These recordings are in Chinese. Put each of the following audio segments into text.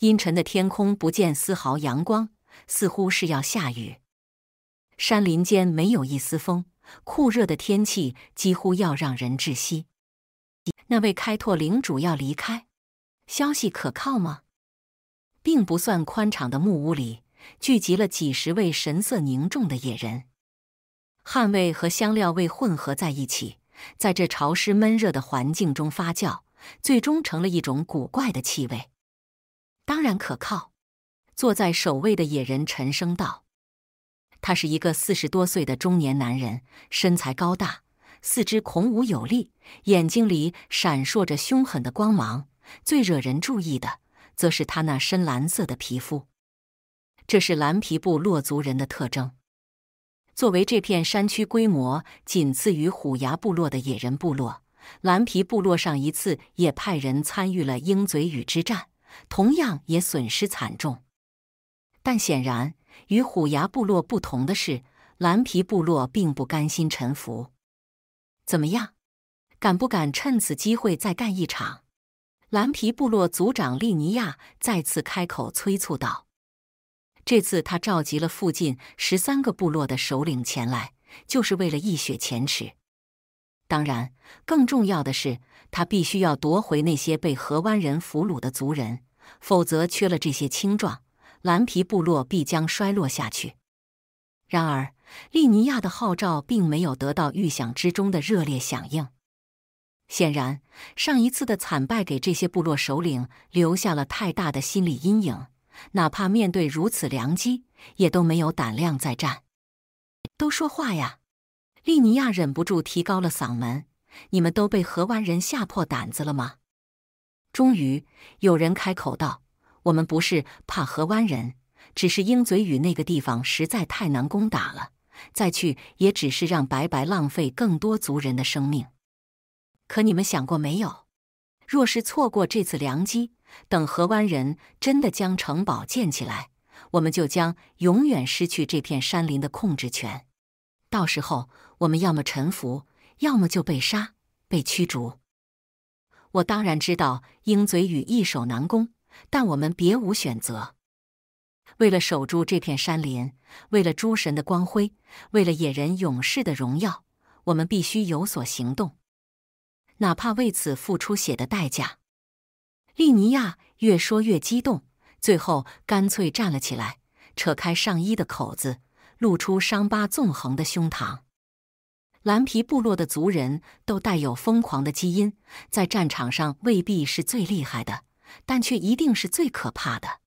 阴沉的天空不见丝毫阳光，似乎是要下雨。山林间没有一丝风，酷热的天气几乎要让人窒息。那位开拓领主要离开，消息可靠吗？并不算宽敞的木屋里聚集了几十位神色凝重的野人，汗味和香料味混合在一起，在这潮湿闷热的环境中发酵，最终成了一种古怪的气味。当然可靠。坐在首位的野人沉声道：“他是一个四十多岁的中年男人，身材高大，四肢孔武有力，眼睛里闪烁着凶狠的光芒。最惹人注意的，则是他那深蓝色的皮肤，这是蓝皮部落族人的特征。作为这片山区规模仅次于虎牙部落的野人部落，蓝皮部落上一次也派人参与了鹰嘴羽之战。”同样也损失惨重，但显然与虎牙部落不同的是，蓝皮部落并不甘心臣服。怎么样，敢不敢趁此机会再干一场？蓝皮部落族长利尼亚再次开口催促道。这次他召集了附近十三个部落的首领前来，就是为了一雪前耻。当然，更重要的是，他必须要夺回那些被河湾人俘虏的族人，否则缺了这些青壮，蓝皮部落必将衰落下去。然而，利尼亚的号召并没有得到预想之中的热烈响应。显然，上一次的惨败给这些部落首领留下了太大的心理阴影，哪怕面对如此良机，也都没有胆量再战。都说话呀！利尼亚忍不住提高了嗓门：“你们都被河湾人吓破胆子了吗？”终于有人开口道：“我们不是怕河湾人，只是鹰嘴屿那个地方实在太难攻打了，再去也只是让白白浪费更多族人的生命。可你们想过没有？若是错过这次良机，等河湾人真的将城堡建起来，我们就将永远失去这片山林的控制权。到时候。”我们要么臣服，要么就被杀、被驱逐。我当然知道鹰嘴羽易守难攻，但我们别无选择。为了守住这片山林，为了诸神的光辉，为了野人勇士的荣耀，我们必须有所行动，哪怕为此付出血的代价。利尼亚越说越激动，最后干脆站了起来，扯开上衣的口子，露出伤疤纵横的胸膛。蓝皮部落的族人都带有疯狂的基因，在战场上未必是最厉害的，但却一定是最可怕的。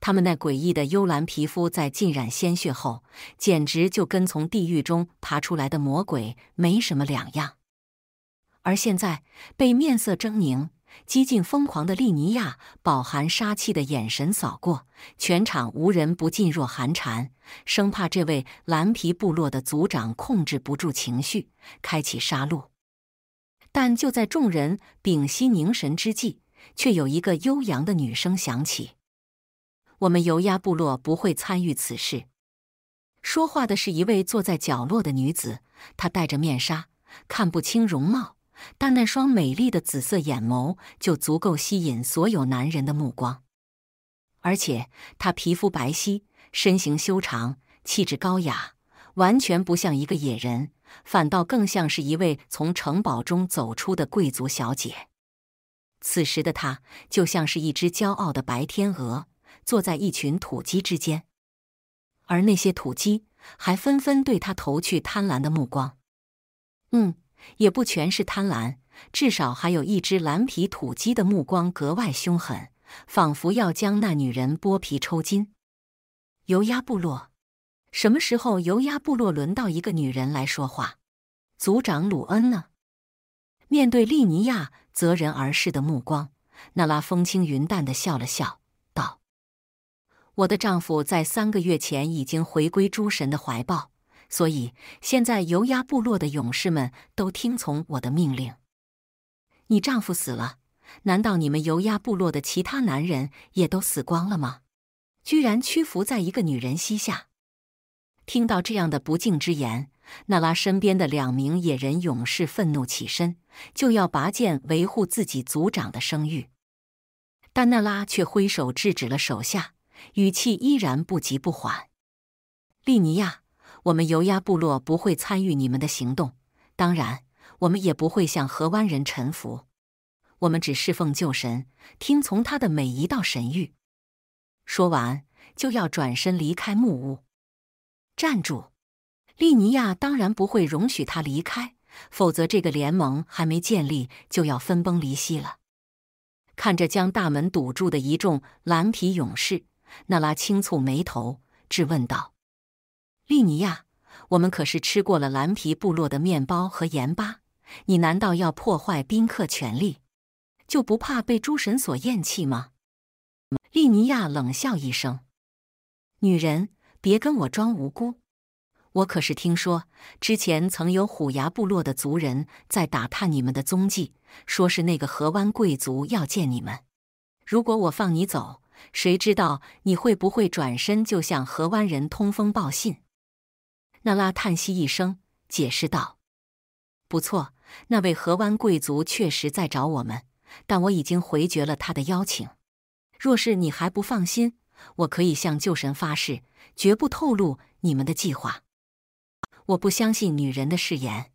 他们那诡异的幽蓝皮肤在浸染鲜血后，简直就跟从地狱中爬出来的魔鬼没什么两样。而现在，被面色狰狞。几近疯狂的利尼亚，饱含杀气的眼神扫过全场，无人不噤若寒蝉，生怕这位蓝皮部落的族长控制不住情绪，开启杀戮。但就在众人屏息凝神之际，却有一个悠扬的女声响起：“我们尤亚部落不会参与此事。”说话的是一位坐在角落的女子，她戴着面纱，看不清容貌。但那双美丽的紫色眼眸就足够吸引所有男人的目光，而且她皮肤白皙，身形修长，气质高雅，完全不像一个野人，反倒更像是一位从城堡中走出的贵族小姐。此时的她就像是一只骄傲的白天鹅，坐在一群土鸡之间，而那些土鸡还纷纷对她投去贪婪的目光。嗯。也不全是贪婪，至少还有一只蓝皮土鸡的目光格外凶狠，仿佛要将那女人剥皮抽筋。油压部落，什么时候油压部落轮到一个女人来说话？族长鲁恩呢？面对利尼亚择人而视的目光，娜拉风轻云淡的笑了笑，道：“我的丈夫在三个月前已经回归诸神的怀抱。”所以，现在油压部落的勇士们都听从我的命令。你丈夫死了，难道你们油压部落的其他男人也都死光了吗？居然屈服在一个女人膝下！听到这样的不敬之言，娜拉身边的两名野人勇士愤怒起身，就要拔剑维护自己族长的声誉，但娜拉却挥手制止了手下，语气依然不急不缓：“利尼亚。”我们尤亚部落不会参与你们的行动，当然，我们也不会向河湾人臣服。我们只侍奉旧神，听从他的每一道神谕。说完，就要转身离开木屋。站住！利尼亚当然不会容许他离开，否则这个联盟还没建立就要分崩离析了。看着将大门堵住的一众蓝皮勇士，那拉轻蹙眉头，质问道。利尼亚，我们可是吃过了蓝皮部落的面包和盐巴。你难道要破坏宾客权利，就不怕被诸神所厌弃吗？利尼亚冷笑一声：“女人，别跟我装无辜。我可是听说之前曾有虎牙部落的族人在打探你们的踪迹，说是那个河湾贵族要见你们。如果我放你走，谁知道你会不会转身就向河湾人通风报信？”娜拉叹息一声，解释道：“不错，那位河湾贵族确实在找我们，但我已经回绝了他的邀请。若是你还不放心，我可以向旧神发誓，绝不透露你们的计划。我不相信女人的誓言。”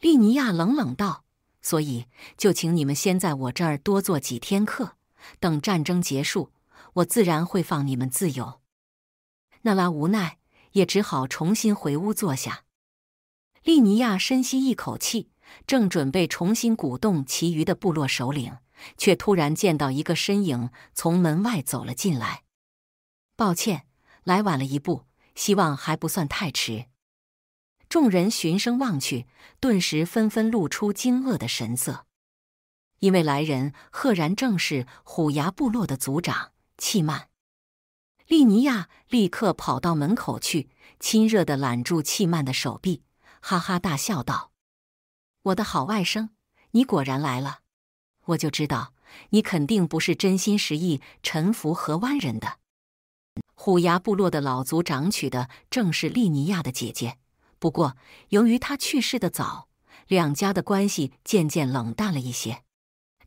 利尼亚冷冷道：“所以，就请你们先在我这儿多做几天客，等战争结束，我自然会放你们自由。”娜拉无奈。也只好重新回屋坐下。利尼亚深吸一口气，正准备重新鼓动其余的部落首领，却突然见到一个身影从门外走了进来。抱歉，来晚了一步，希望还不算太迟。众人循声望去，顿时纷纷露出惊愕的神色，因为来人赫然正是虎牙部落的族长契曼。利尼亚立刻跑到门口去，亲热的揽住气曼的手臂，哈哈大笑道：“我的好外甥，你果然来了！我就知道你肯定不是真心实意臣服河湾人的。”虎牙部落的老族长娶的正是利尼亚的姐姐，不过由于她去世的早，两家的关系渐渐冷淡了一些。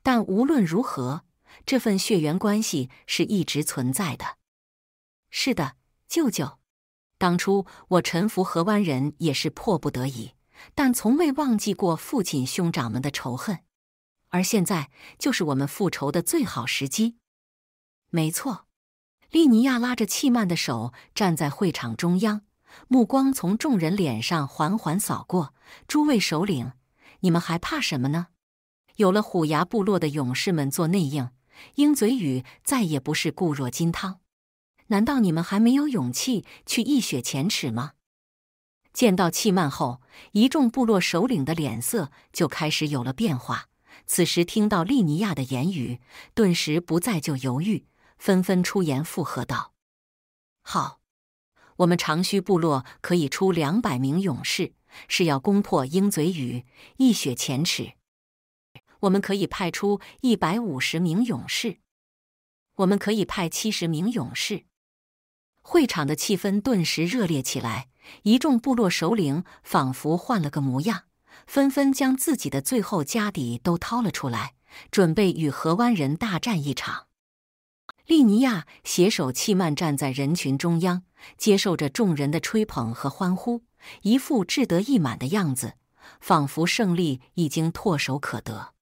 但无论如何，这份血缘关系是一直存在的。是的，舅舅。当初我臣服河湾人也是迫不得已，但从未忘记过父亲、兄长们的仇恨。而现在，就是我们复仇的最好时机。没错，利尼亚拉着契曼的手站在会场中央，目光从众人脸上缓缓扫过。诸位首领，你们还怕什么呢？有了虎牙部落的勇士们做内应，鹰嘴羽再也不是固若金汤。难道你们还没有勇气去一雪前耻吗？见到气曼后，一众部落首领的脸色就开始有了变化。此时听到利尼亚的言语，顿时不再就犹豫，纷纷出言附和道：“好，我们长须部落可以出两百名勇士，是要攻破鹰嘴屿，一雪前耻。我们可以派出一百五十名勇士，我们可以派七十名勇士。”会场的气氛顿时热烈起来，一众部落首领仿佛换了个模样，纷纷将自己的最后家底都掏了出来，准备与河湾人大战一场。利尼亚携手契曼站在人群中央，接受着众人的吹捧和欢呼，一副志得意满的样子，仿佛胜利已经唾手可得。